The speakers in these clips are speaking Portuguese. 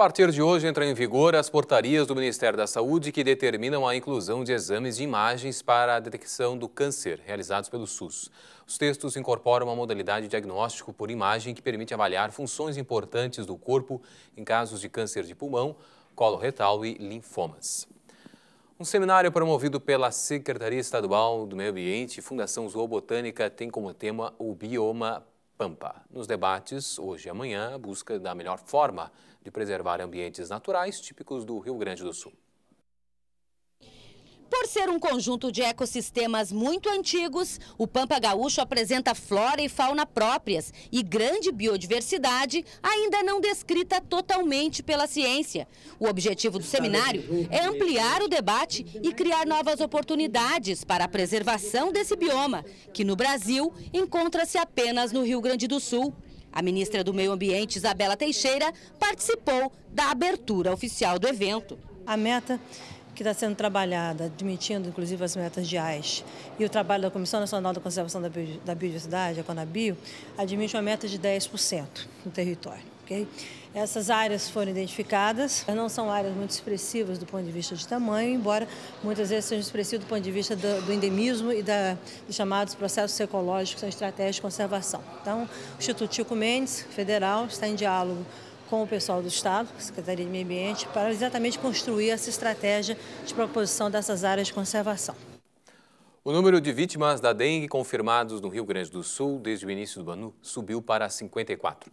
A partir de hoje entram em vigor as portarias do Ministério da Saúde que determinam a inclusão de exames de imagens para a detecção do câncer realizados pelo SUS. Os textos incorporam uma modalidade de diagnóstico por imagem que permite avaliar funções importantes do corpo em casos de câncer de pulmão, colo retal e linfomas. Um seminário promovido pela Secretaria Estadual do Meio Ambiente e Fundação Zoobotânica tem como tema o bioma Pampa. Nos debates, hoje e amanhã, a busca da melhor forma de preservar ambientes naturais típicos do Rio Grande do Sul. Por ser um conjunto de ecossistemas muito antigos, o Pampa Gaúcho apresenta flora e fauna próprias e grande biodiversidade ainda não descrita totalmente pela ciência. O objetivo do seminário é ampliar o debate e criar novas oportunidades para a preservação desse bioma, que no Brasil encontra-se apenas no Rio Grande do Sul. A ministra do Meio Ambiente, Isabela Teixeira, participou da abertura oficial do evento. A meta que está sendo trabalhada, admitindo inclusive as metas de AIS, e o trabalho da Comissão Nacional da Conservação da Biodiversidade, a Conabio, admite uma meta de 10% do território. Okay? Essas áreas foram identificadas, não são áreas muito expressivas do ponto de vista de tamanho, embora muitas vezes sejam expressivas do ponto de vista do, do endemismo e da, dos chamados processos ecológicos, são estratégias de conservação. Então, o Instituto Chico Mendes, federal, está em diálogo com o pessoal do Estado, Secretaria de Meio Ambiente, para exatamente construir essa estratégia de proposição dessas áreas de conservação. O número de vítimas da dengue confirmados no Rio Grande do Sul desde o início do ano subiu para 54.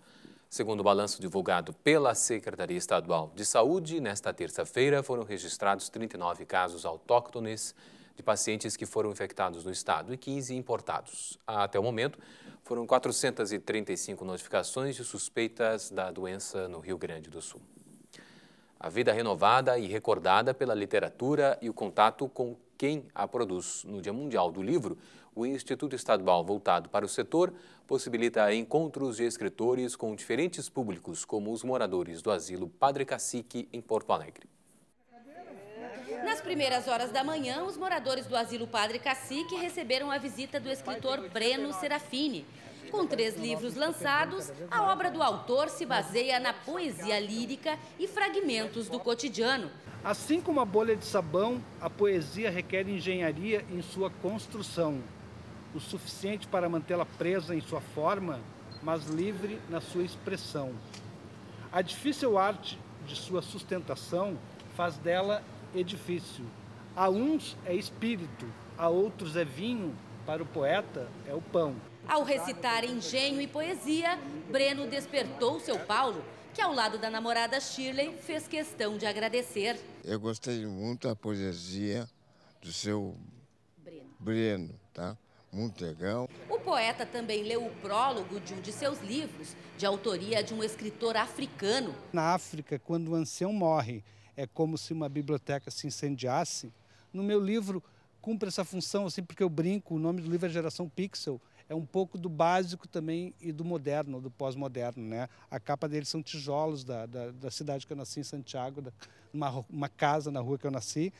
Segundo o balanço divulgado pela Secretaria Estadual de Saúde, nesta terça-feira foram registrados 39 casos autóctones de pacientes que foram infectados no estado e 15 importados. Até o momento, foram 435 notificações de suspeitas da doença no Rio Grande do Sul. A vida renovada e recordada pela literatura e o contato com quem a produz. No Dia Mundial do Livro, o Instituto Estadual voltado para o setor possibilita encontros de escritores com diferentes públicos, como os moradores do Asilo Padre Cacique, em Porto Alegre. Nas primeiras horas da manhã, os moradores do Asilo Padre Cacique receberam a visita do escritor Breno Serafini. Com três livros lançados, a obra do autor se baseia na poesia lírica e fragmentos do cotidiano. Assim como a bolha de sabão, a poesia requer engenharia em sua construção, o suficiente para mantê-la presa em sua forma, mas livre na sua expressão. A difícil arte de sua sustentação faz dela edifício. A uns é espírito, a outros é vinho, para o poeta é o pão. Ao recitar engenho e poesia, Breno despertou seu Paulo, que ao lado da namorada Shirley fez questão de agradecer. Eu gostei muito da poesia do seu Breno, Breno tá? Muito legal. O poeta também leu o prólogo de um de seus livros, de autoria de um escritor africano. Na África, quando o ancião morre, é como se uma biblioteca se incendiasse. No meu livro cumpre essa função, assim, porque eu brinco, o nome do livro é Geração Pixel, é um pouco do básico também e do moderno, do pós-moderno, né? A capa dele são tijolos da, da, da, cidade que eu nasci, em Santiago, da, uma, uma casa na rua que eu nasci.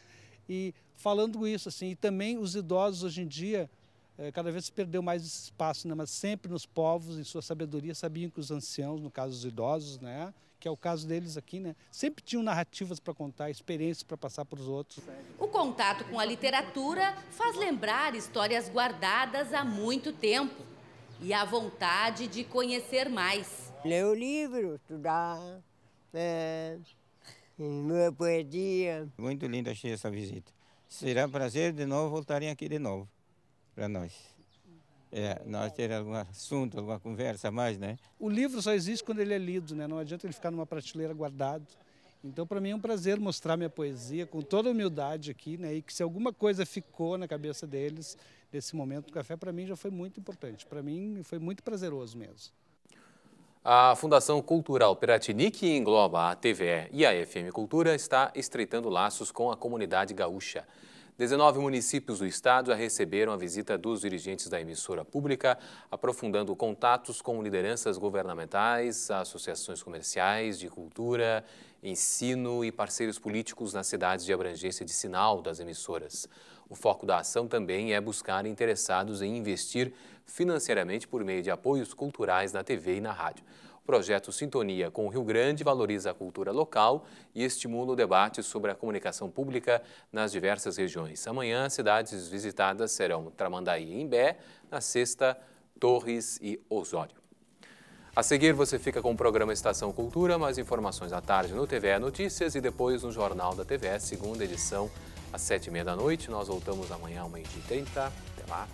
E falando isso, assim, e também os idosos hoje em dia é, cada vez se perdeu mais espaço, né? mas sempre nos povos, em sua sabedoria, sabiam que os anciãos, no caso os idosos, né? que é o caso deles aqui, né? sempre tinham narrativas para contar, experiências para passar para os outros. O contato com a literatura faz lembrar histórias guardadas há muito tempo e a vontade de conhecer mais. Ler o livro, estudar, é, poesia. Muito lindo achei essa visita. Será um prazer de novo voltarem aqui de novo para nós. É, nós ter algum assunto, alguma conversa a mais, né? O livro só existe quando ele é lido, né? Não adianta ele ficar numa prateleira guardado. Então, para mim é um prazer mostrar minha poesia com toda humildade aqui, né? E que se alguma coisa ficou na cabeça deles nesse momento do café, para mim já foi muito importante. Para mim foi muito prazeroso mesmo. A Fundação Cultural Piratini, que engloba a TVE e a FM Cultura, está estreitando laços com a comunidade gaúcha. 19 municípios do estado já receberam a visita dos dirigentes da emissora pública, aprofundando contatos com lideranças governamentais, associações comerciais, de cultura, ensino e parceiros políticos nas cidades de abrangência de sinal das emissoras. O foco da ação também é buscar interessados em investir financeiramente por meio de apoios culturais na TV e na rádio projeto Sintonia com o Rio Grande valoriza a cultura local e estimula o debate sobre a comunicação pública nas diversas regiões. Amanhã, cidades visitadas serão Tramandaí e Imbé, na sexta, Torres e Osório. A seguir, você fica com o programa Estação Cultura, mais informações à tarde no TVE Notícias e depois no Jornal da TVE, segunda edição, às sete e meia da noite. Nós voltamos amanhã, ao meio-dia e trinta. Até lá!